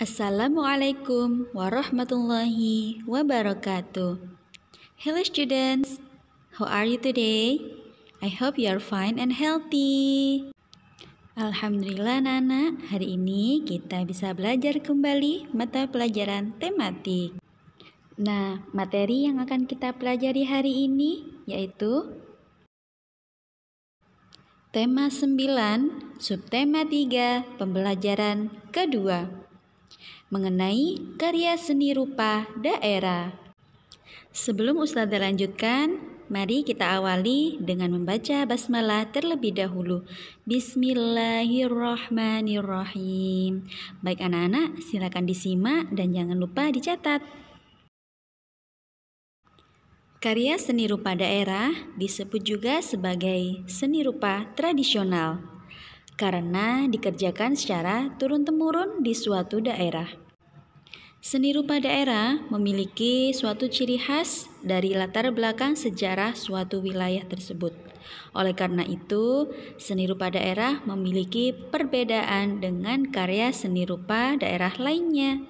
Assalamualaikum warahmatullahi wabarakatuh. Hello students, how are you today? I hope you are fine and healthy. Alhamdulillah Nana, hari ini kita bisa belajar kembali mata pelajaran tematik. Nah, materi yang akan kita pelajari hari ini yaitu Tema 9, Subtema 3, Pembelajaran Kedua mengenai karya seni rupa daerah. Sebelum Ustazah lanjutkan, mari kita awali dengan membaca basmalah terlebih dahulu. Bismillahirrahmanirrahim. Baik anak-anak, silakan disimak dan jangan lupa dicatat. Karya seni rupa daerah disebut juga sebagai seni rupa tradisional karena dikerjakan secara turun-temurun di suatu daerah. Seni rupa daerah memiliki suatu ciri khas dari latar belakang sejarah suatu wilayah tersebut. Oleh karena itu, seni rupa daerah memiliki perbedaan dengan karya seni rupa daerah lainnya.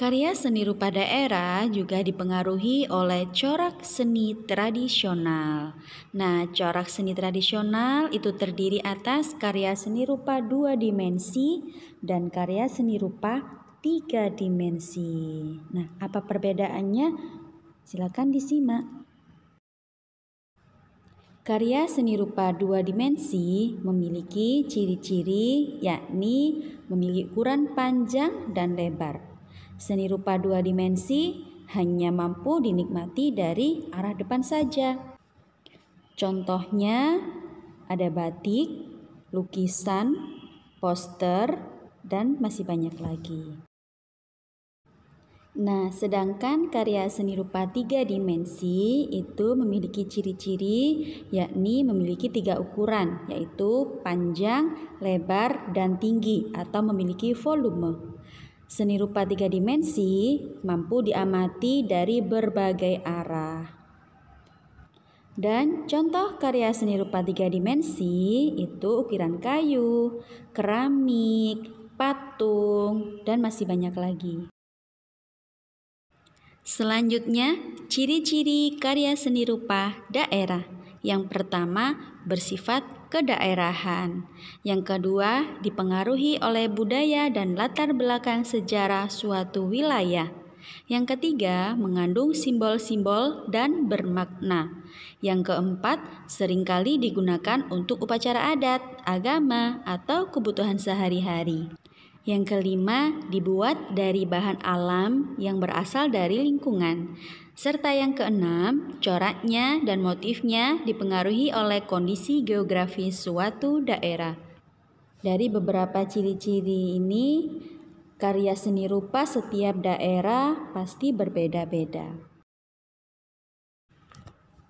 Karya seni rupa daerah juga dipengaruhi oleh corak seni tradisional. Nah, corak seni tradisional itu terdiri atas karya seni rupa dua dimensi dan karya seni rupa tiga dimensi. Nah, apa perbedaannya? Silakan disimak. Karya seni rupa dua dimensi memiliki ciri-ciri yakni memiliki ukuran panjang dan lebar Seni rupa dua dimensi hanya mampu dinikmati dari arah depan saja. Contohnya ada batik, lukisan, poster, dan masih banyak lagi. Nah, sedangkan karya seni rupa tiga dimensi itu memiliki ciri-ciri yakni memiliki tiga ukuran yaitu panjang, lebar, dan tinggi atau memiliki volume. Seni rupa tiga dimensi mampu diamati dari berbagai arah. Dan contoh karya seni rupa tiga dimensi itu ukiran kayu, keramik, patung, dan masih banyak lagi. Selanjutnya, ciri-ciri karya seni rupa daerah. Yang pertama, bersifat kedaerahan. Yang kedua, dipengaruhi oleh budaya dan latar belakang sejarah suatu wilayah. Yang ketiga, mengandung simbol-simbol dan bermakna. Yang keempat, seringkali digunakan untuk upacara adat, agama, atau kebutuhan sehari-hari. Yang kelima, dibuat dari bahan alam yang berasal dari lingkungan. Serta yang keenam, coraknya dan motifnya dipengaruhi oleh kondisi geografis suatu daerah. Dari beberapa ciri-ciri ini, karya seni rupa setiap daerah pasti berbeda-beda.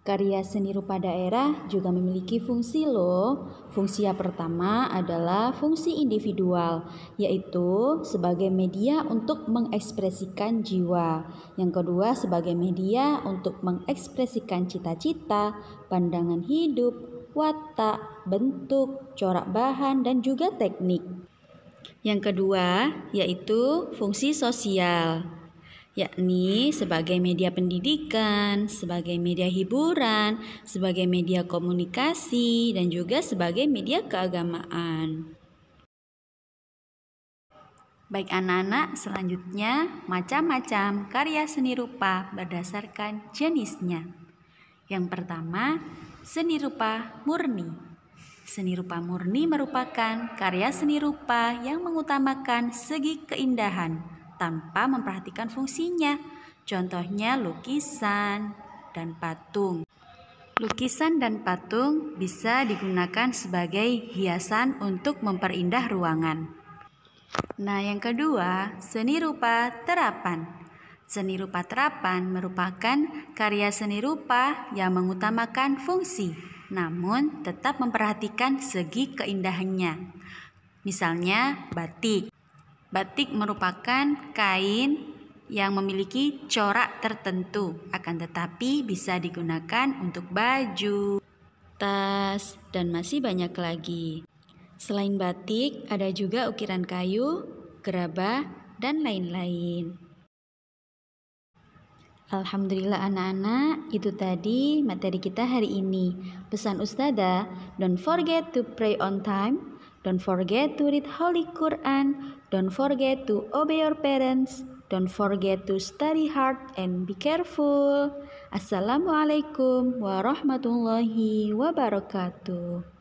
Karya seni rupa daerah juga memiliki fungsi loh. Fungsi yang pertama adalah fungsi individual, yaitu sebagai media untuk mengekspresikan jiwa. Yang kedua sebagai media untuk mengekspresikan cita-cita, pandangan hidup, watak, bentuk, corak bahan, dan juga teknik. Yang kedua yaitu fungsi sosial yakni sebagai media pendidikan, sebagai media hiburan, sebagai media komunikasi, dan juga sebagai media keagamaan. Baik anak-anak, selanjutnya macam-macam karya seni rupa berdasarkan jenisnya. Yang pertama, seni rupa murni. Seni rupa murni merupakan karya seni rupa yang mengutamakan segi keindahan, tanpa memperhatikan fungsinya. Contohnya lukisan dan patung. Lukisan dan patung bisa digunakan sebagai hiasan untuk memperindah ruangan. Nah, yang kedua, seni rupa terapan. Seni rupa terapan merupakan karya seni rupa yang mengutamakan fungsi, namun tetap memperhatikan segi keindahannya. Misalnya batik. Batik merupakan kain yang memiliki corak tertentu, akan tetapi bisa digunakan untuk baju, tas, dan masih banyak lagi. Selain batik, ada juga ukiran kayu, gerabah, dan lain-lain. Alhamdulillah anak-anak, itu tadi materi kita hari ini. Pesan Ustada, don't forget to pray on time, Don't forget to read Holy Quran. Don't forget to obey your parents. Don't forget to study hard and be careful. Assalamualaikum warahmatullahi wabarakatuh.